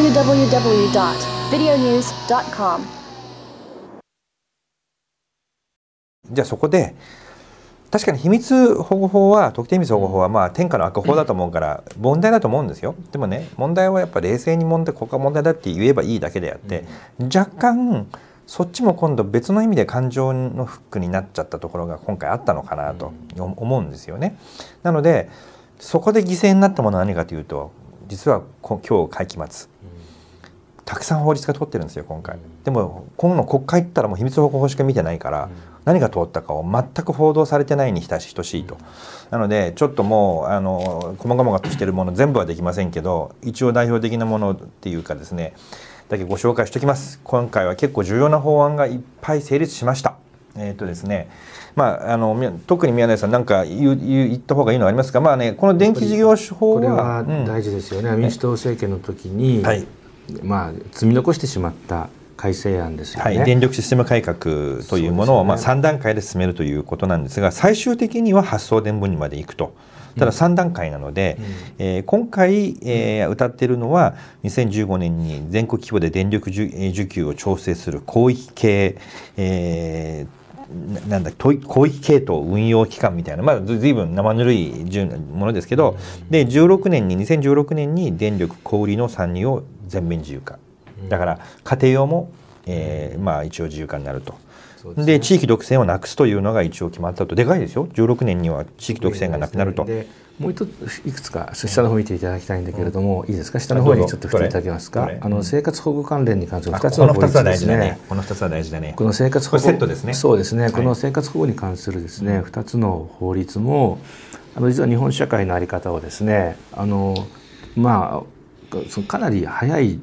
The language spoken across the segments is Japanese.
www.videonews.com じゃあそこで確かに秘密保護法は特定秘密保護法はまあ天下の悪法だと思うから問題だと思うんですよでもね問題はやっぱ冷静に問題ここが問題だって言えばいいだけであって若干そっちも今度別の意味で感情のフックになっちゃったところが今回あったのかなと思うんですよね。なのでそこで犠牲になったものは何かというと実は今日会期末たくさん法律が通ってるんですよ今回でも今の国会行ったらもう秘密保護法しか見てないから何が通ったかを全く報道されてないに等しいとなのでちょっともうあの細々としてるもの全部はできませんけど一応代表的なものっていうかですねだけご紹介しておきます今回は結構重要な法案がいっぱい成立しましたえっ、ー、とですねまあ、あの特に宮根さんなんか言言った方がいいのありますか、まあね、この電気事業法これは大事ですよね、うん、民主党政権の時に、はい、まあ、積み残してしまった改正案です、ね、はい、電力システム改革というものを、ね、まあ、3段階で進めるということなんですが最終的には発送電分にまでいくと。ただ3段階なので、うん、えー、今回、えー、歌ってるのは2015年に全国規模で電力需給を調整する広域系、えー、なんだ広域系統運用機関みたいな、まあ、ずいぶん生ぬるいものですけどで16年に2016年に電力小売の参入を全面自由化だから家庭用も、えーまあ、一応自由化になると。で、ね、地域独占をなくすというのが一応決まったとでかいですよ16年には地域独占がなくなると。もう一ついくつか下の方見ていただきたいんだけれども、うん、いいですか下の方にちょっと振っていただけますかあの生活保護関連に関する2つの法律ですねこの2つは大事だねこの生活保護セットですねそうですね、この生活保護に関するですね2つの法律もあの実は日本社会の在り方をですねあのまあかなり早い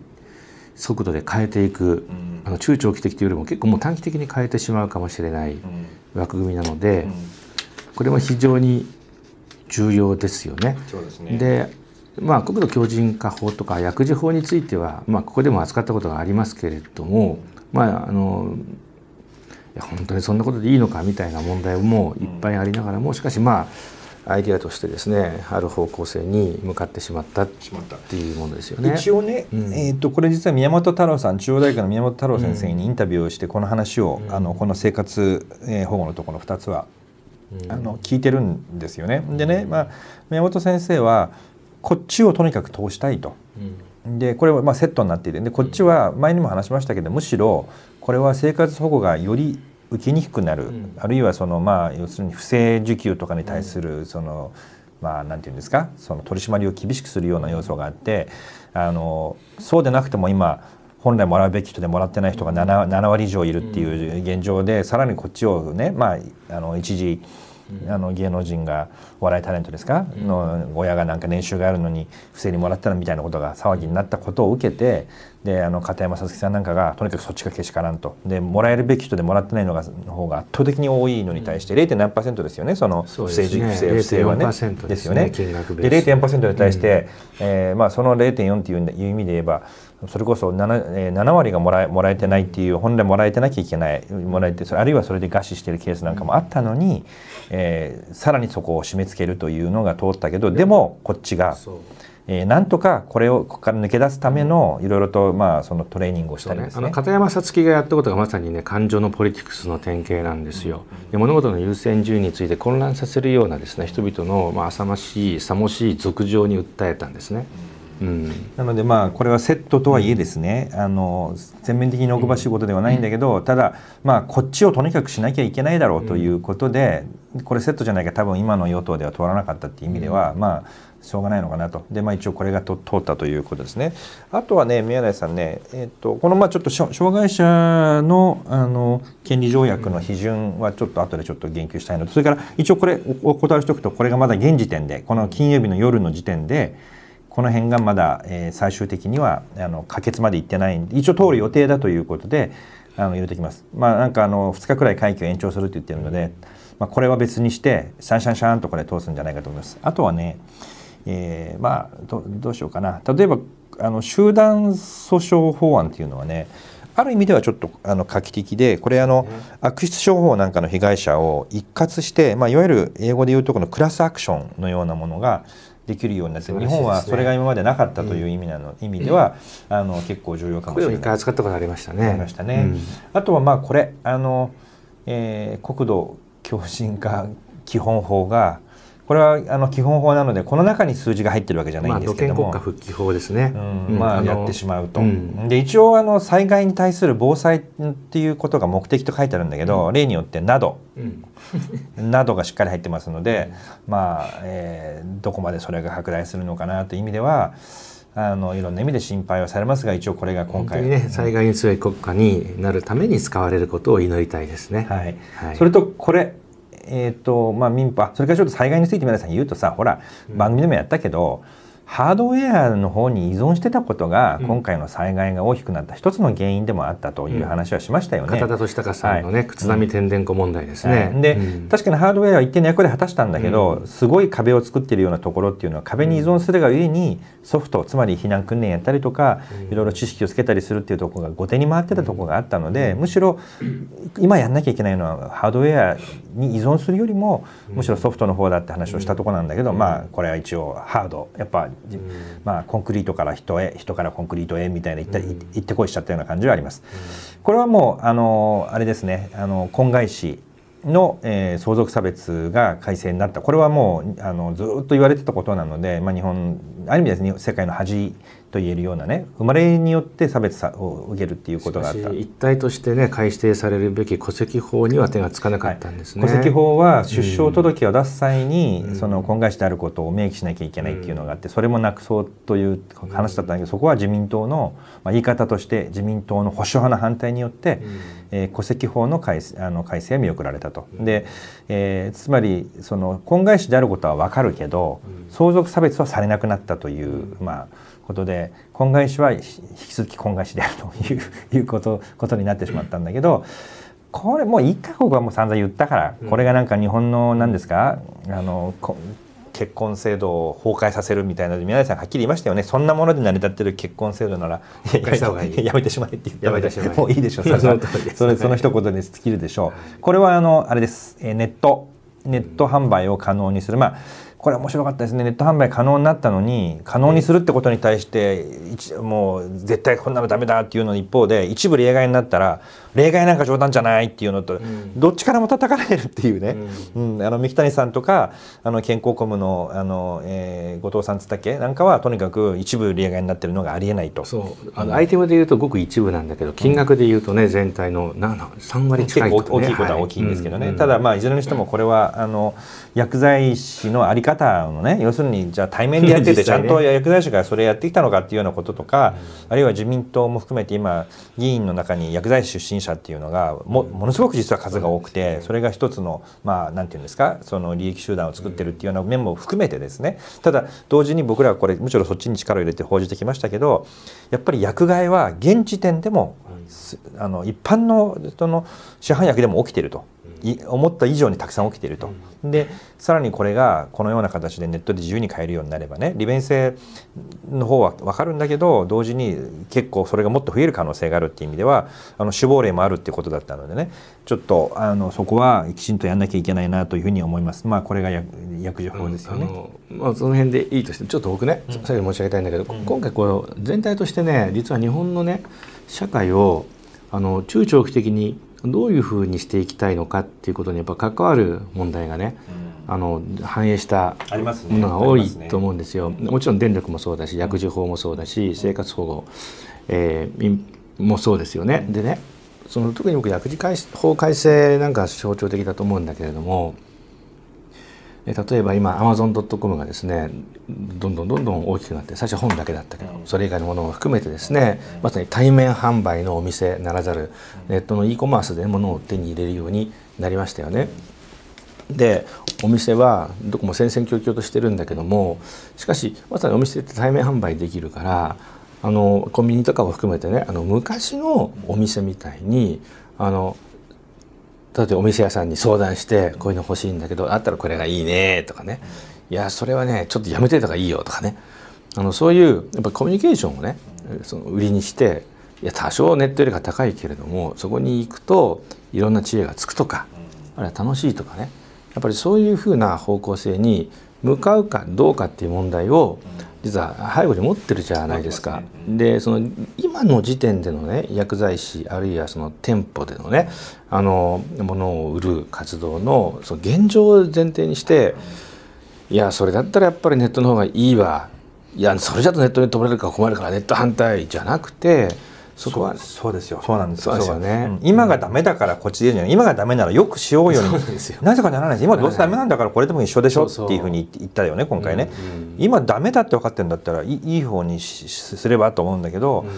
速度で変えていく、あの中長期的というよりも結構もう短期的に変えてしまうかもしれない枠組みなので、これも非常に重要ですよね。で、ね、まあ、国土強靭化法とか薬事法については、まあ、ここでも扱ったことがありますけれども、まあ、あのいや本当にそんなことでいいのかみたいな問題もいっぱいありながらもしかしまあアイデアとしてですねある方向性に向かってしまったっていうものですよね。一応ね、うん、えーと、これ実は宮本太郎さん中央大学の宮本太郎先生にインタビューをしてこの話を、うん、あのこの生活保護のところの2つは、うん、あの聞いてるんですよね。でね、まあ、宮本先生はこっちをとにかく通したいと。でこれはまセットになっていてでこっちは前にも話しましたけどむしろこれは生活保護がより受けにくくなる、うん、あるいはそのまあ要するに不正受給とかに対するその、まあなんていうんですかその取り締まりを厳しくするような要素があってあのそうでなくても今本来もらうべき人でもらってない人が 7, 7割以上いるっていう現状で、さらにこっちをね、まあ、あの一時あの芸能人がお笑いタレントですか、の親がなんか年収があるのに不正にもらったのみたいなことが騒ぎになったことを受けてであの片山さつきさんなんかがとにかくそっちがけしからんとでもらえるべき人でもらってないのがの方が圧倒的に多いのに対して 0. 何パーセントですよねその不正受給不正はねですよね。で0.4%に対して、うん、えー、まあ、その0.4っていう意味で言えばそれこそ 7, 7割がもらえもらえてないっていう本来もらえてなきゃいけないもらえてあるいはそれで餓死してるケースなんかもあったのに、うえー、さらにそこを締め付けるというのが通ったけどでもこっちが。そうえー、なんとかこれをここから抜け出すためのいろいろとまあそのトレーニングをしたり、ねね、あの片山さつきがやったことがまさにね感情のポリティクスの典型なんですよ。で物事の優先順位について混乱させるようなですね人々のまあ浅ましいさもしい俗情に訴えたんですね。うんうん、なのでまあこれはセットとはいえですね、うん、あの全面的に奥ばしいことではないんだけど、ただまあこっちをとにかくしなきゃいけないだろうということで、これセットじゃないか多分今の与党では通らなかったっていう意味では、まあしょうがないのかなとで、まあ、一応これがと通ったということですねあとはね宮台さんね、えーと、このまあちょっと障害者のあの権利条約の批准はちょっと後でちょっと言及したいのとそれから一応これお断りしておくとこれがまだ現時点でこの金曜日の夜の時点でこの辺がまだ、えー、最終的にはあの可決までいってないんで一応通る予定だということであの入れてきます。まあ、なんかあの2日くらい会期を延長するって言ってるので、まあ、これは別にしてシャンシャンシャンとこれ通すんじゃないかと思います。あとはね、えー、まあどうしようかな例えばあの集団訴訟法案っていうのはねある意味ではちょっとあの画期的でこれあの悪質商法なんかの被害者を一括して、まあ、いわゆる英語で言うとこのクラスアクションのようなものができるようになって、ね、日本はそれが今までなかったという意味なの、うん、意味ではあの結構重要かもしれない。これ扱ったことありましたね。ありましたね。うん、あとはまあこれあの、えー、国土強靭化基本法がこれはあの基本法なのでこの中に数字が入ってるわけじゃないんですけども、まあ、国家復帰法ですね、うん、まあ、やってしまうと、うん、で一応あの災害に対する防災っていうことが目的と書いてあるんだけど、うん、例によって「など」などがしっかり入ってますので、まあ、えー、どこまでそれが拡大するのかなという意味ではあのいろんな意味で心配はされますが一応これが今回、ね、災害に強い国家になるために使われることを祈りたいですね。はい、はい、それとこれえーとまあ、民法それからちょっと災害について皆さん言うとさほら番組でもやったけど、うんハードウェアの方に依存してたことが、今回の災害が大きくなった一つの原因でもあったという話はしましたよね。片田俊孝さんのね、はい、天然問題ですね。で、うん、確かにハードウェアは一定の役割を果たしたんだけど、うん、すごい壁を作っているようなところっていうのは壁に依存するがゆえにソフトつまり避難訓練やったりとか、いろいろ知識をつけたりするっていうところが後手に回ってたところがあったので、むしろ今やんなきゃいけないのはハードウェアに依存するよりもむしろソフトの方だって話をしたところなんだけど、まあこれは一応ハードやっぱまあ、コンクリートから人へ人からコンクリートへみたいな行った,、行ってこいしちゃったような感じはあります。これはもうあのあれですねあの婚外子の、えー、相続差別が改正になったこれはもうあのずっと言われてたことなので、まあ、日本ある意味ですね世界の恥と言えるようなね生まれによって差別を受けるっていうことがあった一体としてね改正されるべき戸籍法には手がつかなかったんですね、はい、戸籍法は出生届を出す際に、うん、その婚外子であることを明記しなきゃいけないっていうのがあってそれもなくそうという話だったんだけどそこは自民党の、まあ、言い方として自民党の保守派の反対によって、うん、えー、戸籍法の改あの改正は見送られたと。で、えー、つまりその婚外子であることは分かるけど相続差別はされなくなったという、まあことで婚外子は引き続き婚外子であるという いうことことになってしまったんだけどこれもう一か国はもう散々言ったから、これがなんか日本の何ですかあの結婚制度を崩壊させるみたいなので宮内さんはっきり言いましたよねそんなもので成り立ってる結婚制度なら やめてしまえって言ってもういいでしょうそのそのその一言に尽きるでしょう。これはあのあれですネットネット販売を可能にするまあこれ面白かったですねネット販売可能になったのに可能にするってことに対してもう絶対こんなのダメだっていうの一方で一部例外になったら例外なんか冗談じゃないっていうのと、うん、どっちからも叩かれるっていうね、うん、うん、あの三木谷さんとかあの健康コムのあの、えー、後藤さんつったっけなんかはとにかく一部例外になってるのがありえないとそうあの、アイテムでいうとごく一部なんだけど金額でいうとね、全体の3割近い、ね、大きいことは大きいんですけどね、はい、ただまあいずれにしてもこれはあの薬剤師の在り方のね要するにじゃあ対面でやってて ちゃんと薬剤師がそれやってきたのかっていうようなこととか、あるいは自民党も含めて今議員の中に薬剤師出身信者っていうのがもものすごく実は数が多くてそれが一つのまあ何て言うんですかその利益集団を作ってるっていうような面も含めてですねただ同時に僕らはこれむしろそっちに力を入れて報じてきましたけどやっぱり薬害は現時点でもあの一般のその市販薬でも起きてると思った以上にたくさん起きていると、うん、でさらにこれがこのような形でネットで自由に買えるようになればね利便性の方は分かるんだけど同時に結構それがもっと増える可能性があるっていう意味ではあの死亡例もあるっていうことだったのでねちょっとあのそこはきちんとやんなきゃいけないなというふうに思います。まあ、これが薬事法ですよね、うん、まあ、その辺でいいとしてちょっと僕ね最後に申し上げたいんだけど、今回こう全体としてね実は日本のね社会をあの中長期的にどういうふうにしていきたいのかっていうことにやっぱ関わる問題がね、うん、あの反映したものが多いと思うんですよ、ねね、もちろん電力もそうだし薬事法もそうだし、うん、生活保護、えー、もそうですよね。でねその特に僕薬事法改正なんか象徴的だと思うんだけれども例えば今 Amazon.com がですねどんどんどんどん大きくなって最初は本だけだったけどそれ以外のものも含めてですねまさに対面販売のお店ならざるネットの e コマースで物を手に入れるようになりましたよね。でお店はどこも戦々恐々としてるんだけどもしかしまさにお店って対面販売できるからあのコンビニとかを含めてねあの昔のお店みたいにあの例えばお店屋さんに相談してこういうの欲しいんだけどあったらこれがいいねとかねいやそれはねちょっとやめてた方がいいよとかねあのそういうやっぱコミュニケーションをねその売りにしていや多少ネットよりか高いけれどもそこに行くといろんな知恵がつくとかあるいは楽しいとかねやっぱりそういうふうな方向性に向かうかどうかっていう問題を実は背後に持ってるじゃないですか。で、ね、その今の時点でのね薬剤師あるいはその店舗でのねあのものを売る活動のその現状を前提にしていやそれだったらやっぱりネットの方がいいわいやそれじゃとネットで飛ばれるか困るからネット反対じゃなくて。そこはそうですよそうなんですよそうですよね、うん、今がダメだからこっちでじゃ今がダメならよくしようようになぜかならないです今どうせダメなんだからこれでも一緒でしょっていうふうに言ったよね今回ね、うんうん、今ダメだって分かってるんだったらいいい方にすればと思うんだけど、うん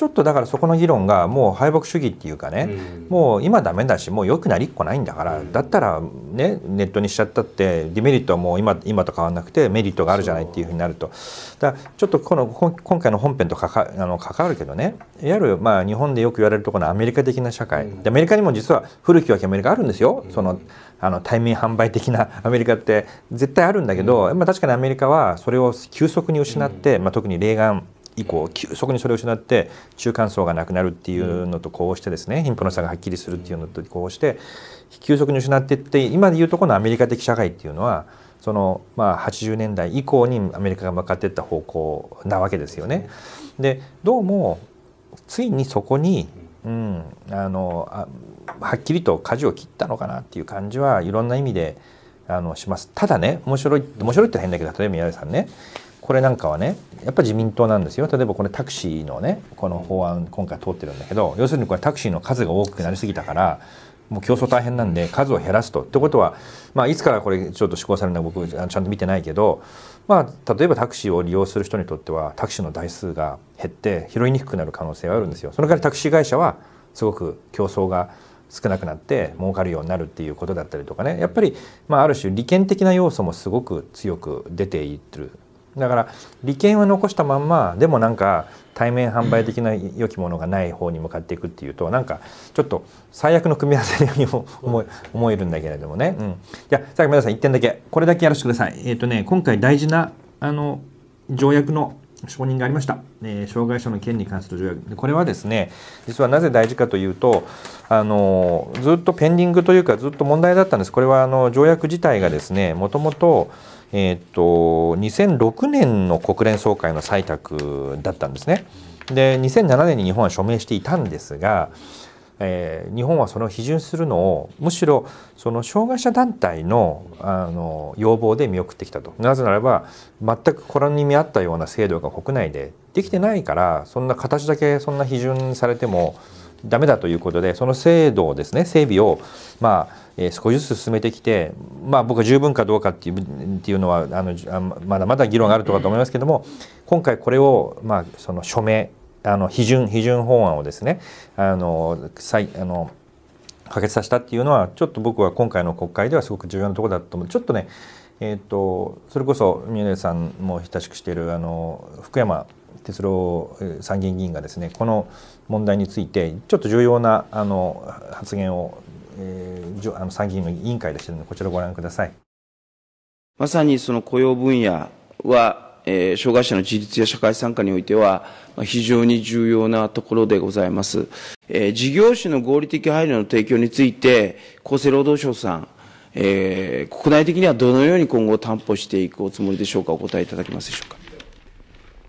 ちょっとだからそこの議論がもう敗北主義っていうかね、うん、もう今ダメだしもう良くなりっこないんだから、うん、だったら、ね、ネットにしちゃったってデメリットはもう今今と変わらなくてメリットがあるじゃないっていうふうになるとだからちょっとこの今回の本編とかかあの関わるけどねいわゆるまあ日本でよく言われるところのアメリカ的な社会、うん、でアメリカにも実は古きはきアメリカあるんですよ。そのあの対面販売的な アメリカって絶対あるんだけど、まあ、確かにアメリカはそれを急速に失って、まあ、特にレーガン以降急速にそれを失って中間層がなくなるっていうのとこうしてですね貧富の差がはっきりするっていうのとこうして急速に失っていって今でいうとこのアメリカ的社会っていうのはそのまあ80年代以降にアメリカが向かっていった方向なわけですよね。でどうもついにそこに、うん、あのあはっきりと舵を切ったのかなっていう感じはいろんな意味であのします。ただね面白い面白いって変だけど例えば宮根さんねこれなんかはねやっぱ自民党なんですよ例えばこれタクシーのねこの法案今回通ってるんだけど要するにこれタクシーの数が多くなりすぎたからもう競争大変なんで数を減らすと。ってことは、まあ、いつからこれちょっと施行されるのか僕ちゃんと見てないけど、まあ、例えばタクシーを利用する人にとってはタクシーの台数が減って拾いにくくなる可能性はあるんですよ。その代わりタクシー会社はすごく競争が少なくなって儲かるようになるっていうことだったりとかねやっぱり、まあ、ある種利権的な要素もすごく強く出ているだから利権は残したまんまでもなんか対面販売的な良きものがない方に向かっていくっていうとなんかちょっと最悪の組み合わせにも 思えるんだけれどもね、うん、じゃあさっき皆さん1点だけこれだけやらせてくださいえっ、ー、とね今回大事なあの条約の承認がありました、えー、障害者の権利に関する条約これはですね実はなぜ大事かというとあのずっとペンディングというかずっと問題だったんですこれはあの条約自体がですねもともとえーと、と2006年の国連総会の採択だったんですね。で2007年に日本は署名していたんですが、えー、日本はその批准するのをむしろその障害者団体のあの要望で見送ってきたとなぜならば全くこれに見合ったような制度が国内でできてないからそんな形だけそんな批准されてもダメだということでその制度をですね整備をまあ、え少しずつ進めてきてまあ僕は十分かどうかっていうっていうのはあのまだまだ議論があるとかと思いますけども今回これをまあその署名あの批准批准法案をですねあの再あの可決させたっていうのはちょっと僕は今回の国会ではすごく重要なところだと思うちょっとねえーと、とそれこそ宮根さんも親しくしているあの福山哲郎参議院議員がですねこの問題についてちょっと重要なあの発言を、えー、あの参議院の委員会でしてるのでこちらをご覧くださいまさにその雇用分野は、えー、障害者の自立や社会参加においては非常に重要なところでございます、えー、事業主の合理的配慮の提供について厚生労働省さんえー、国内的にはどのように今後担保していくおつもりでしょうか、お答えいただけますでしょ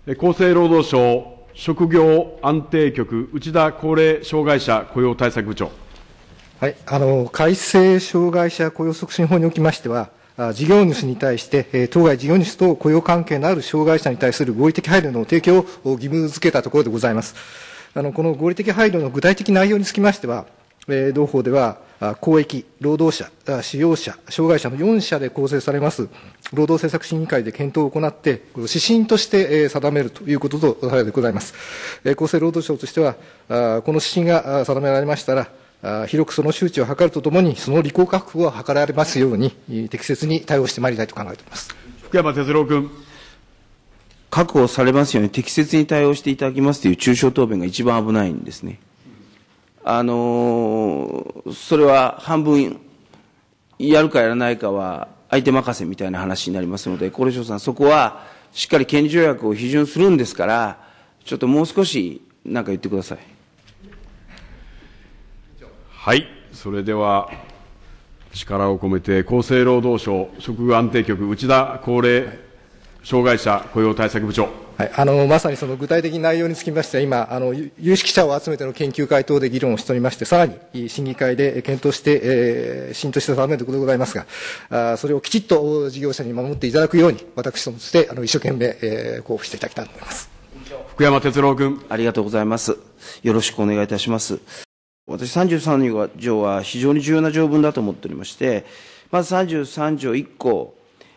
うか。厚生労働省職業安定局、内田高齢障害者雇用対策部長。はい、あの改正障害者雇用促進法におきましては、事業主に対して、当該事業主と雇用関係のある障害者に対する合理的配慮の提供を義務付けたところでございます。あのこの合理的配慮の具体的内容につきましては、同法では、公益、労働者、使用者、障害者の4者で構成されます労働政策審議会で検討を行って、指針として定めるということとされてございます。厚生労働省としては、この指針が定められましたら、広くその周知を図るとともに、その履行確保を図られますように、適切に対応してまいりたいと考えております福山哲郎君。確保されますように、適切に対応していただきますという抽象答弁が一番危ないんですね。あのー、それは半分やるかやらないかは相手任せみたいな話になりますので、厚労省さん、そこはしっかり権利条約を批准するんですから、ちょっともう少し何か言ってください。はい、それでは力を込めて厚生労働省職業安定局内田高齢障害者雇用対策部長。はい、あのまさにその具体的内容につきましては、今あの、有識者を集めての研究会等で議論をしておりまして、さらに審議会で検討して、えー、浸透したためうことでございますが、あそれをきちっと事業者に守っていただくように、私としてあの一生懸命、えー、交付していただきたいと思います。福山哲郎君。ありがとうございます。よろしくお願いいたします。私33条は非常に重要な条文だと思っておりまして、まず33条1項、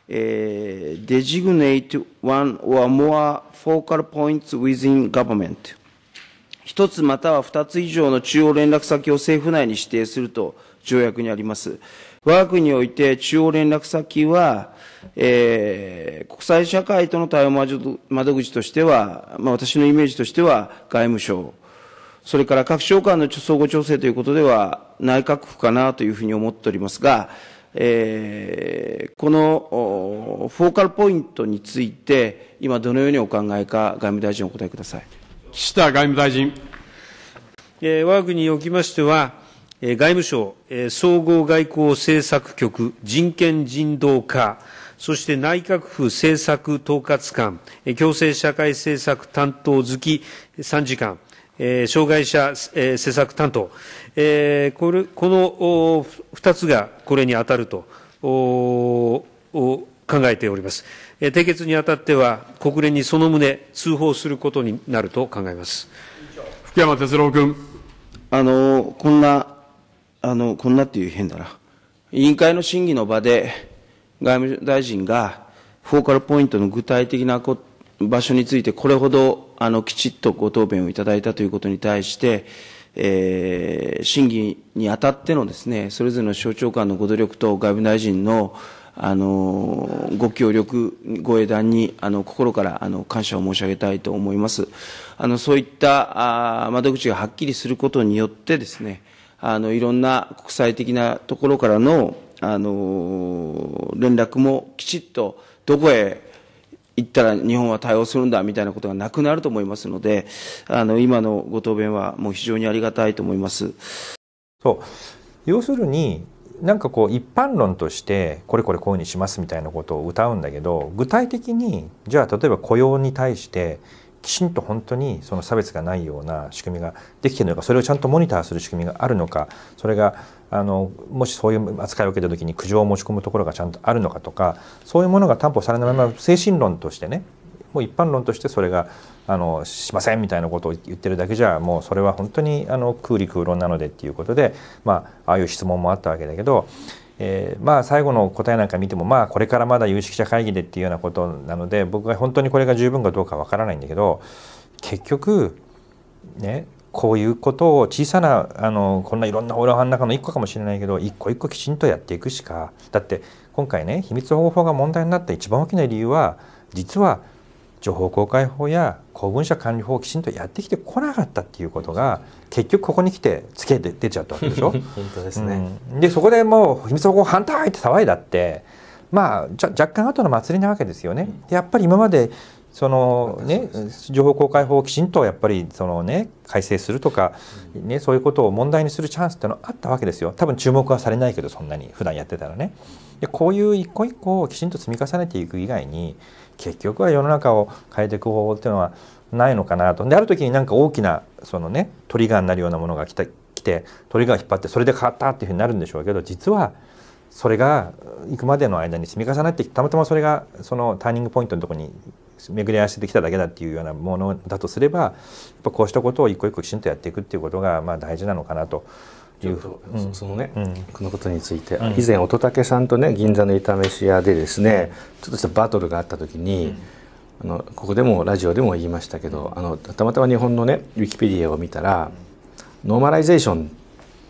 uh, designate one or more focal points within government 一つまたは二つ以上の中央連絡先を政府内に指定すると条約にあります。我が国において中央連絡先は、えー、国際社会との対応窓口としては、まあ、私のイメージとしては外務省、それから各省間の相互調整ということでは内閣府かなというふうに思っておりますが、えー、このフォーカルポイントについて、今、どのようにお考えか、外務大臣、お答えください岸田外務大臣。えー、我が国におきましては、えー、外務省、えー、総合外交政策局人権人道課、そして内閣府政策統括官、えー、共生社会政策担当付き参事官、障害者施策担当、この2つがこれに当たると考えております。締結にあたっては、国連にその旨、通報することになると考えます福山哲郎君。あのこんなあの、こんなっていう変だな。委員会の審議の場で、外務大臣が、フォーカルポイントの具体的な場所についてこれほどあの、きちっとご答弁をいただいたということに対して、えー、審議にあたってのですね、それぞれの省庁間のご努力と外務大臣の、あの、ご協力、ご英断に、あの、心から、あの、感謝を申し上げたいと思います。あの、そういった、あ窓口がはっきりすることによってですね、あの、いろんな国際的なところからの、あの、連絡もきちっと、どこへ行ったら日本は対応するんだみたいなことがなくなると思いますので、あの今のご答弁はもう非常にありがたいと思います。そう要するになんかこう一般論としてこれこれこういうふうにしますみたいなことを歌うんだけど具体的にじゃあ例えば雇用に対してきちんと本当にその差別がないような仕組みができてるのかそれをちゃんとモニターする仕組みがあるのかそれがあのもしそういう扱いを受けた時に苦情を持ち込むところがちゃんとあるのかとかそういうものが担保されないまま精神論としてねもう一般論としてそれがあのしませんみたいなことを言ってるだけじゃもうそれは本当にあの空理空論なのでっていうことで、まあ、ああいう質問もあったわけだけど、えー、まあ最後の答えなんか見てもまあこれからまだ有識者会議でっていうようなことなので僕は本当にこれが十分かどうかわからないんだけど結局ねこういうことを小さなあのこんないろんなオーラの中の1個かもしれないけど一個一個きちんとやっていくしかだって今回ね秘密保護法が問題になった一番大きな理由は実は情報公開法や公文書管理法をきちんとやってきてこなかったっていうことが結局ここに来てつけて出ちゃったわけでしょ 本当ですね、うん、でそこでもう秘密保法反対って騒いだってまあ若干後の祭りなわけですよね。やっぱり今までそのね、情報公開法をきちんとやっぱりその、ね、改正するとか、ね、そういうことを問題にするチャンスってのあったわけですよ多分注目はされないけどそんなに普段やってたらねでこういう一個一個をきちんと積み重ねていく以外に結局は世の中を変えていく方法っていうのはないのかなとである時になんか大きなその、ね、トリガーになるようなものが来た来てトリガーを引っ張ってそれで変わったっていうふうになるんでしょうけど実はそれが行くまでの間に積み重なってたまたまそれがそのターニングポイントのとこに巡り合わせてきただけだっていうようなものだとすればやっぱこうしたことを一個一個きちんとやっていくっていうことがまあ大事なのかなと。いう、うそのね、うん、このことについて、うん、以前乙武さんとね銀座の炒めし屋でですねちょっとしたバトルがあった時に、あのここでもラジオでも言いましたけどあのたまたま日本のねウィキペディアを見たら、ノーマライゼーション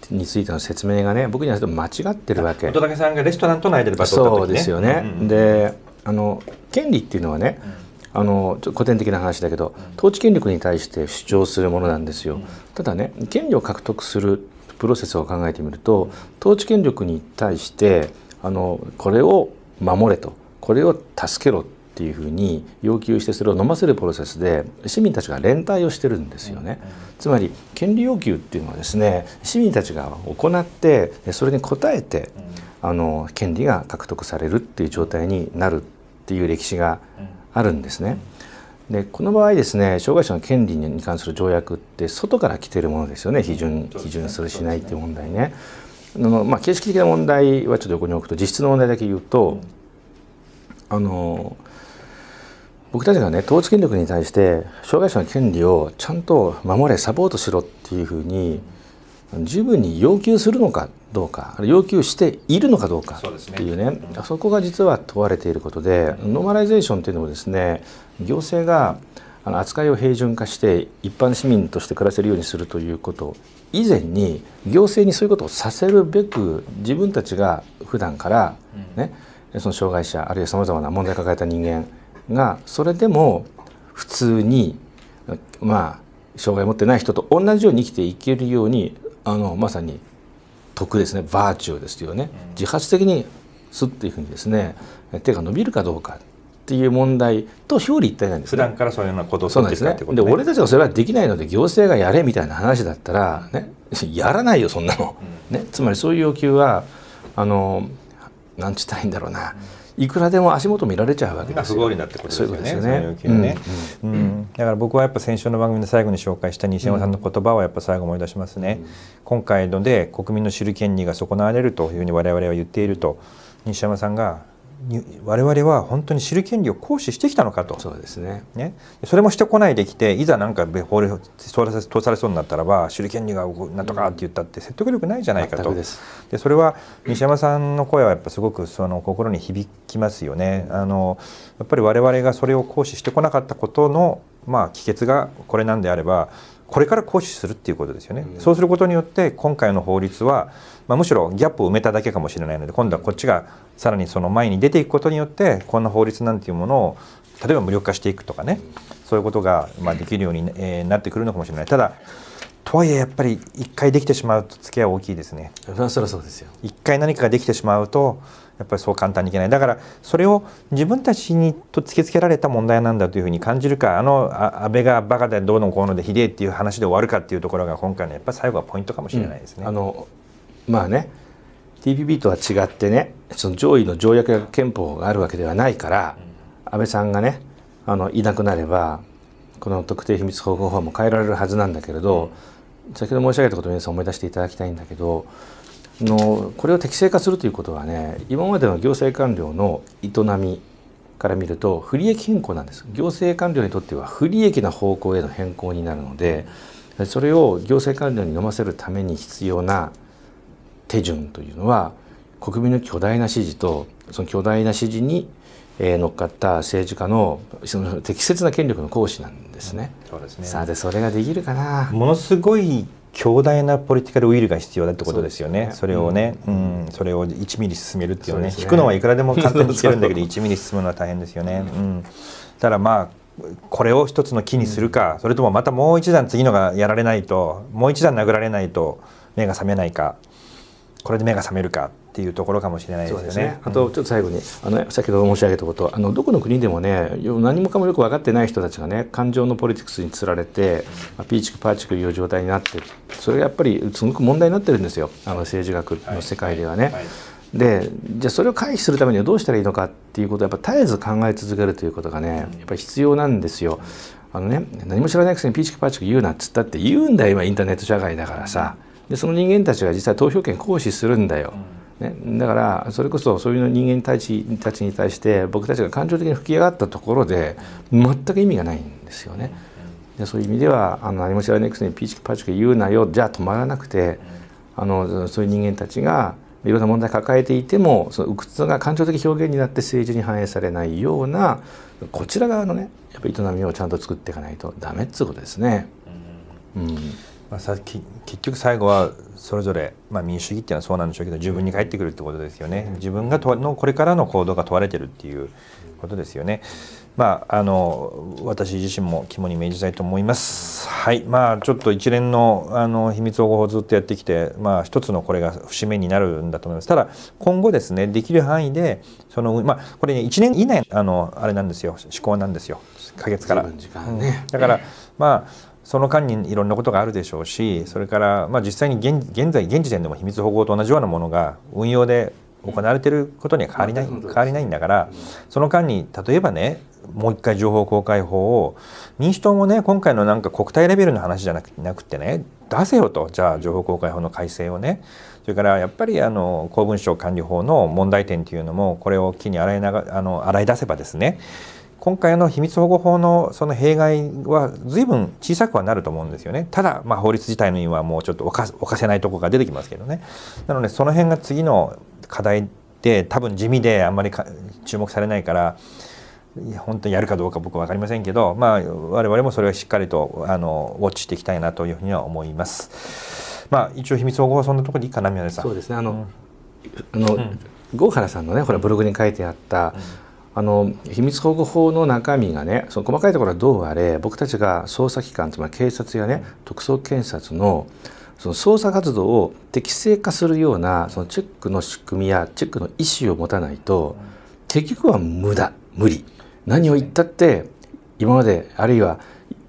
についての説明がね僕にはちょっと間違ってるわけ乙武さんがレストランとの間でバトルをった時、ね、そうですよね、うんうん、であの権利っていうのはね、うんあの古典的な話だけど統治権力に対して主張するものなんですよ。ただね権利を獲得するプロセスを考えてみると統治権力に対してあのこれを守れとこれを助けろっていうふうに要求してそれを飲ませるプロセスで市民たちが連帯をしてるんですよね。つまり権利要求っていうのはですね市民たちが行ってそれに応えてあの権利が獲得されるっていう状態になるっていう歴史があるんですね。でこの場合ですね障害者の権利に関する条約って外から来てるものですよね批准批准するしないっていう問題ね。あのまあ、形式的な問題はちょっと横に置くと実質の問題だけ言うと、あの僕たちがね統治権力に対して障害者の権利をちゃんと守れサポートしろっていうふうに、ん十分に要求するのかどうか要求しているのかどうかっていうね、ねうん、そこが実は問われていることで、ノーマライゼーションというのもですね行政が扱いを平準化して一般市民として暮らせるようにするということ以前に行政にそういうことをさせるべく自分たちが普段からね、うん、その障害者あるいはさまざまな問題を抱えた人間がそれでも普通にまあ障害を持ってない人と同じように生きていけるようにあのまさに徳ですねバーチューですよね自発的にすっていうふうにですね手が伸びるかどうかっていう問題と表裏一体なんです、ね、普段からそういうようなことをそうですね、ね、で俺たちがそれはできないので行政がやれみたいな話だったら、ね、やらないよそんなの、うん、ね、つまりそういう要求はあのなんちったらいいんだろうな、いくらでも足元見られちゃうわけですよ。不合理なってことですよね。そういうことですよね。ねうんうん、だから僕はやっぱ先週の番組の最後に紹介した西山さんの言葉はやっぱ最後思い出しますね、うん、今回ので国民の知る権利が損なわれるというふうに我々は言っていると西山さんが我々は本当に知る権利を行使してきたのかとそうですね、ね、それもしてこないできていざ何か法律通されそうになったらば知る権利がなんとかって言ったって説得力ないじゃないかと、でそれは西山さんの声はやっぱすごくその心に響きますよね。あのやっぱり我々がそれを行使してこなかったことのまあ、帰結がこれなんであればこれから行使するっていうことですよね、うん、そうすることによって今回の法律は、まあ、むしろギャップを埋めただけかもしれないので今度はこっちがさらにその前に出ていくことによってこんな法律なんていうものを例えば無力化していくとかね、そういうことがまあできるように、えなってくるのかもしれないただとはいえやっぱり一回できてしまうと付き合い大きいですねそりゃそうですよ一回何かができてしまうとやっぱりそう簡単にいけないだからそれを自分たちにと突きつけられた問題なんだというふうに感じるかあの安倍がバカでどうのこうのでひでえっていう話で終わるかっていうところが今回のやっぱり最後はポイントかもしれないですね。うん、あのまあね TPP とは違ってねその上位の条約や憲法があるわけではないから、うん、安倍さんがねあのいなくなればこの特定秘密保護法も変えられるはずなんだけれど、先ほど申し上げたことを皆さん思い出していただきたいんだけどのこれを適正化するということはね今までの行政官僚の営みから見ると不利益変更なんです行政官僚にとっては不利益な方向への変更になるのでそれを行政官僚に飲ませるために必要な手順というのは国民の巨大な支持とその巨大な支持に乗っかった政治家のその適切な権力の行使なんですね。そうですねさてそれができるかな。ものすごい強大なポリティカルウィルが必要だってことですよね、ね、それをね、うん、うん、それを1ミリ進めるっていうね、ね、引くのはいくらでも簡単に引けるんだけど1ミリ進むのは大変ですよね。うん、ただまあこれを一つの木にするか、うん、それともまたもう一段次のがやられないともう一段殴られないと目が覚めないかこれで目が覚めるかっていうところかもしれないですね。ねあとちょっと最後に、あの先ほど申し上げたことあのどこの国でもね何もかもよく分かってない人たちがね感情のポリティクスにつられて、あ、ピーチクパーチクいう状態になってそれがやっぱりすごく問題になってるんですよあの政治学の世界ではね。はいはいはいでじゃあそれを回避するためにはどうしたらいいのかっていうことをやっぱ絶えず考え続けるということがねやっぱり必要なんですよ。あのね何も知らないくせにピーチクパーチク言うなっつったって言うんだよ今インターネット社会だからさでその人間たちが実際投票権行使するんだよ。うんね、だからそれこそそういう人間たちたちに対して僕たちが感情的に吹き上がったところで全く意味がないんですよね。でそういう意味ではあの何も知らないくせにピーチパチク言うなよじゃあ止まらなくてあのそういう人間たちがいろんな問題抱えていてもその鬱屈が感情的表現になって政治に反映されないようなこちら側のねやっぱり営みをちゃんと作っていかないとダメっつうことですね。うんまあ、さ結局最後はそれぞれ、まあ、民主主義っていうのはそうなんでしょうけど自分に返ってくるってことですよね自分がとのこれからの行動が問われてるっていうことですよね。まあ、あの私自身も肝に銘じたいと思います。はいまあ、ちょっと一連のあの秘密保護法をずっとやってきて、まあ、一つのこれが節目になるんだと思います。ただ今後ですねできる範囲でその、まあ、これ、ね、1年以内あのあれなんですよ施行なんですよ可月から。ねうん、だから、まあその間にいろんなことがあるでしょうしそれからまあ実際に現現在現時点でも秘密保護と同じようなものが運用で行われていることには変わりない変わりないんだからその間に例えばねもう一回情報公開法を民主党もね今回のなんか国体レベルの話じゃなくてね出せよとじゃあ情報公開法の改正をねそれからやっぱりあの公文書管理法の問題点というのもこれを機に洗いながあの洗い出せばですね今回の秘密保護法のその弊害は随分小さくはなると思うんですよね。ただ、まあ、法律自体にはもうちょっと犯せないところが出てきますけどね。なのでその辺が次の課題で多分地味であんまり注目されないから本当にやるかどうか僕は分かりませんけど、まあ、我々もそれはしっかりとあのウォッチしていきたいなというふうには思います。まあ、一応秘密保護法はそんなところでいいかな宮根さん。そうですねあの、うん、あの、うん、郷原さんのねほらブログに書いてあった、うんあの秘密保護法の中身がねその細かいところはどうあれ僕たちが捜査機関つまり警察やね特捜検察のその捜査活動を適正化するようなそのチェックの仕組みやチェックの意思を持たないと結局は無駄無理何を言ったって今まであるいは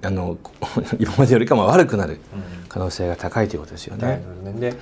あの 今までよりかも悪くなる可能性が高いということですよね。うん、で、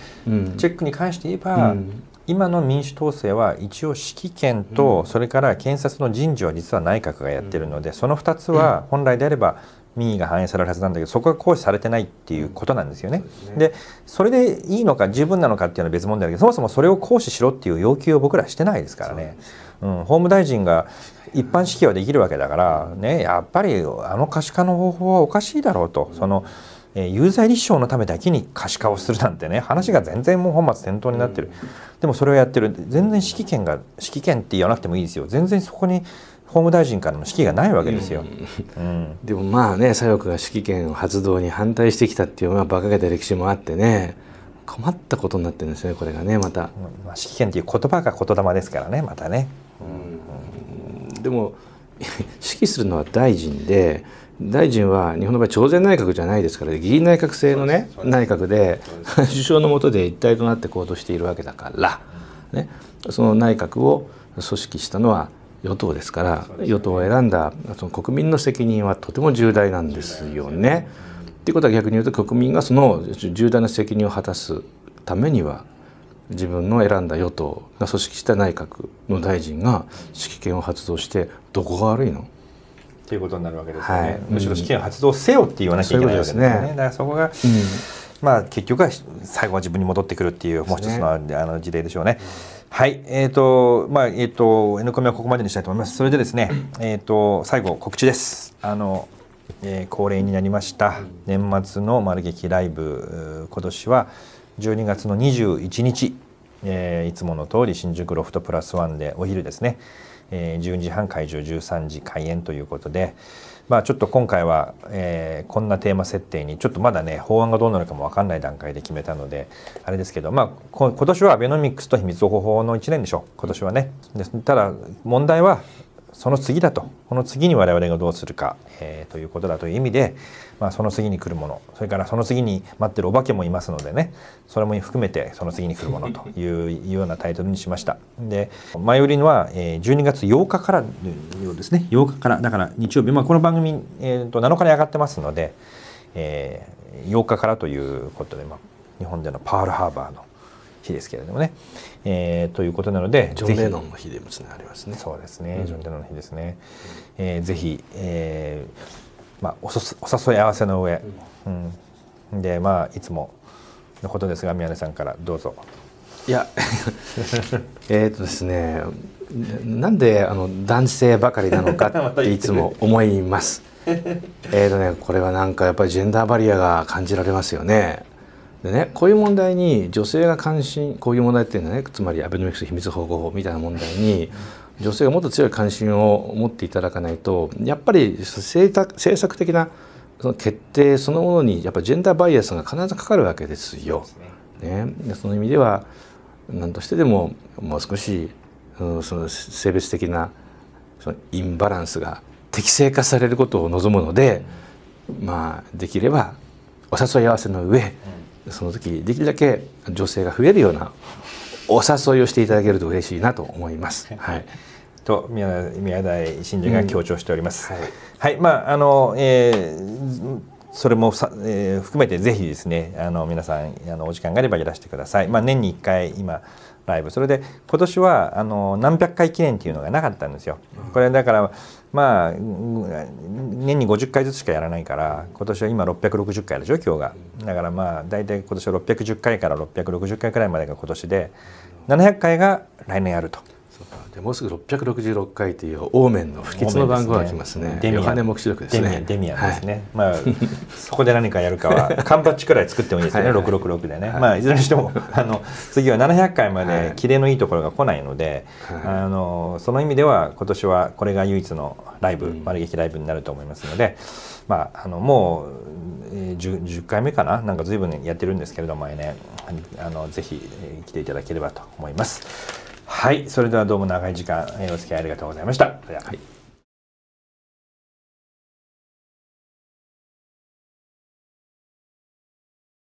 チェックに関して言えば、うん今の民主統制は一応指揮権とそれから検察の人事は実は内閣がやっているのでその2つは本来であれば民意が反映されるはずなんだけどそこが行使されてないということなんですよね。そで、それでいいのか十分なのかっていうのは別問題だけどそもそもそれを行使しろっていう要求を僕らしてないですからね。うん、法務大臣が一般指揮はできるわけだから、ね、やっぱりあの可視化の方法はおかしいだろうと。その、うんえ有罪立証のためだけに可視化をするなんてね話が全然もう本末転倒になってる、でもそれをやってる全然指揮権が指揮権って言わなくてもいいですよ全然そこに法務大臣からの指揮がないわけですよ、うん、でもまあね左翼が指揮権発動に反対してきたっていうまあ馬鹿げた歴史もあってね困ったことになってるんですねこれがねまた、うん、まあ、指揮権っていう言葉が言霊ですからねまたね、うん、でも 指揮するのは大臣で大臣は日本の場合朝鮮内閣じゃないですから議員内閣制のね内閣で首相の下で一体となって行動しているわけだから、ね、その内閣を組織したのは与党ですから与党を選んだその国民の責任はとても重大なんですよね。っていうことは逆に言うと国民がその重大な責任を果たすためには自分の選んだ与党が組織した内閣の大臣が指揮権を発動してどこが悪いのっていうことになるわけですよね、はい、むしろ試験発動せよって言わなきゃいけないわけですね。ううすねだからそこが、うんまあ、結局は最後は自分に戻ってくるっていうもう一つのあの事例でしょうね。はい、えっ、ー、と、まあ、えっ、ー、と、N コミはここまでにしたいと思います。それでですね、えっ、ー、と、最後告知です。あの、えー、恒例になりました年末の丸劇ライブ、今年は12月の21日、えー、いつもの通り新宿ロフトプラスワンでお昼ですね。え12時半会場13時開演ということで、まあ、ちょっと今回は、えこんなテーマ設定にちょっとまだね法案がどうなるかも分かんない段階で決めたのであれですけど、まあ、今年はアベノミクスと秘密保護法の1年でしょう今年はね。ただ問題はその次だとこの次に我々がどうするか、えー、ということだという意味で、まあ、その次に来るものそれからその次に待ってるお化けもいますのでねそれも含めてその次に来るものというようなタイトルにしましたで前売りのは、えー、12月8日からようですね8日からだから日曜日、まあ、この番組、えーと、と7日に上がってますので、えー、8日からということで、まあ、日本でのパールハーバーの日ですけれどもね、えー、ということなのでジョン・レノンの日でもつながりますねそうですね、ジョン・レノンの日ですね、えー、ぜひ、えーまあ、おそお誘い合わせの上、うん、うん、でまあいつものことですが宮根さんからどうぞいや えっとですねなんであの男性ばかりなのかって いつも思いますえっとねこれはなんかやっぱりジェンダーバリアが感じられますよねでねこういう問題に女性が関心こういう問題っていうのはねつまりアベノミクス秘密保護法みたいな問題に女性がもっと強い関心を持っていただかないとやっぱり政策的なその決定そのものにやっぱジェンダーバイアスが必ずかかるわけですよ。ね、その意味では何としてでももう少し、うん、その性別的なそのインバランスが適正化されることを望むので、まあ、できればお誘い合わせの上、その時できるだけ女性が増えるようなお誘いをしていただけると嬉しいなと思います。はい、と宮台真司が強調しております。うん、はい、はい、まああの、えーそれもさ、えー、含めてぜひですねあの皆さんあのお時間があればいらしてください。まあ、年に1回今ライブそれで今年はあの何百回記念っていうのがなかったんですよ。これだからまあ年に50回ずつしかやらないから今年は今660回でしょ今日が。だからまあ大体今年は610回から660回くらいまでが今年で700回が来年やると。でもうすぐ666回というオーメンの不吉の番号がきますね。デミア目視力ですね。デミアですね。はい、まあそこで何かやるかは 缶バッチくらい作ってもいいですよね。666でね。はい、まあいずれにしても あの次は700回までキレのいいところが来ないので、はい、あのその意味では今年はこれが唯一のライブ、丸劇ライブになると思いますので、まああのもう 10, 10回目かな。なんかずいぶんやってるんですけれどもね、あのぜひ来ていただければと思います。はい、それではどうも長い時間、えお付き合いありがとうございました。はい